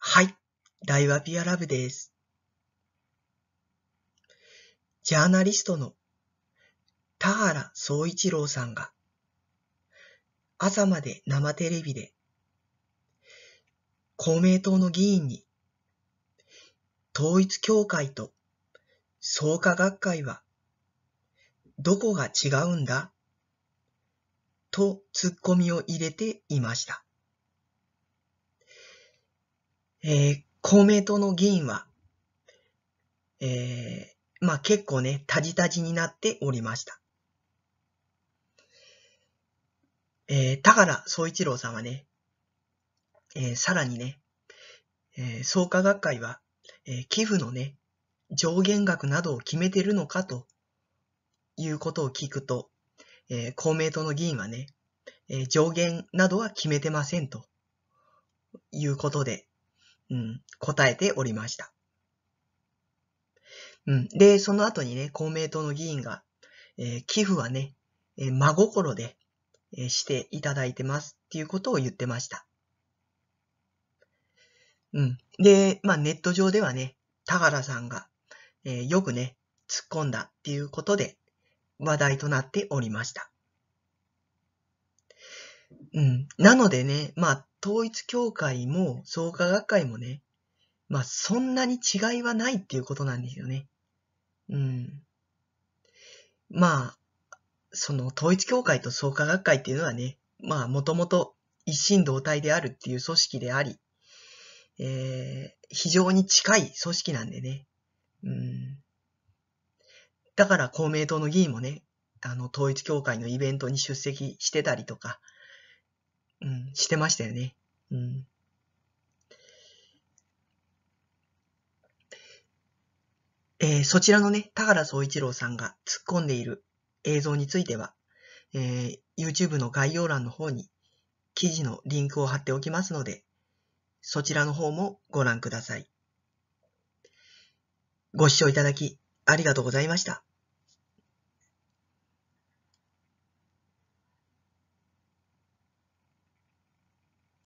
はい。ライワピアラブです。ジャーナリストの田原総一郎さんが朝まで生テレビで公明党の議員に統一協会と創価学会はどこが違うんだとツッコミを入れていました。えー、公明党の議員は、えー、まあ結構ね、タジタジになっておりました。えー、高総一郎さんはね、えー、さらにね、えー、創価学会は、えー、寄付のね、上限額などを決めてるのかということを聞くと、えー、公明党の議員はね、えー、上限などは決めてませんということで、うん、答えておりました。うん。で、その後にね、公明党の議員が、えー、寄付はね、えー、真心で、えー、していただいてますっていうことを言ってました。うん。で、まあネット上ではね、田原さんが、えよくね、突っ込んだっていうことで話題となっておりました。うん。なのでね、まあ、統一教会も創価学会もね、まあそんなに違いはないっていうことなんですよね。うん。まあ、その統一教会と創価学会っていうのはね、まあもともと一心同体であるっていう組織であり、えー、非常に近い組織なんでね。うん。だから公明党の議員もね、あの統一教会のイベントに出席してたりとか、うん、してましたよね。うん。えー、そちらのね、田原総一郎さんが突っ込んでいる映像については、えー、YouTube の概要欄の方に記事のリンクを貼っておきますので、そちらの方もご覧ください。ご視聴いただきありがとうございました。